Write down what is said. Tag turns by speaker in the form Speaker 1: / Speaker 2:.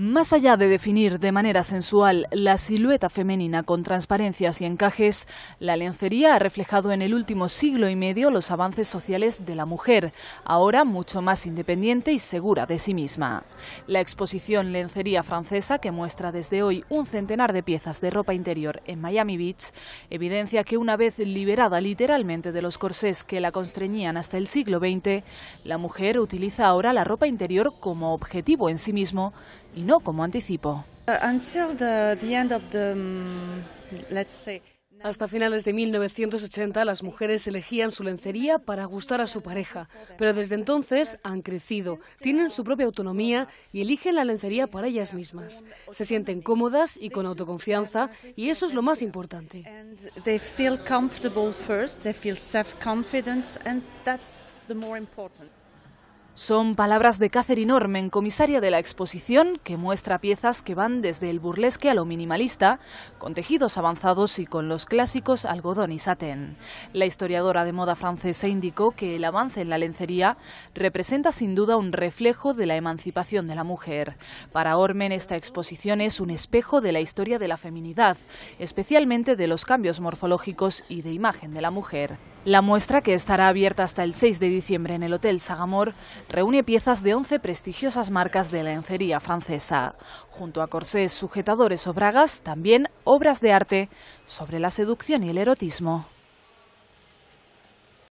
Speaker 1: Más allá de definir de manera sensual la silueta femenina con transparencias y encajes, la lencería ha reflejado en el último siglo y medio los avances sociales de la mujer, ahora mucho más independiente y segura de sí misma. La exposición Lencería Francesa, que muestra desde hoy un centenar de piezas de ropa interior en Miami Beach, evidencia que una vez liberada literalmente de los corsés que la constreñían hasta el siglo XX, la mujer utiliza ahora la ropa interior como objetivo en sí mismo y no como anticipo.
Speaker 2: Mm, Hasta finales de 1980 las mujeres elegían su lencería para gustar a su pareja, pero desde entonces han crecido, tienen su propia autonomía y eligen la lencería para ellas mismas. Se sienten cómodas y con autoconfianza y eso es lo más importante.
Speaker 1: Son palabras de Catherine Ormen, comisaria de la exposición, que muestra piezas que van desde el burlesque a lo minimalista, con tejidos avanzados y con los clásicos algodón y satén. La historiadora de moda francesa indicó que el avance en la lencería representa sin duda un reflejo de la emancipación de la mujer. Para Ormen, esta exposición es un espejo de la historia de la feminidad, especialmente de los cambios morfológicos y de imagen de la mujer. La muestra, que estará abierta hasta el 6 de diciembre en el Hotel Sagamor, reúne piezas de 11 prestigiosas marcas de lencería francesa. Junto a corsés, sujetadores o bragas, también obras de arte sobre la seducción y el erotismo.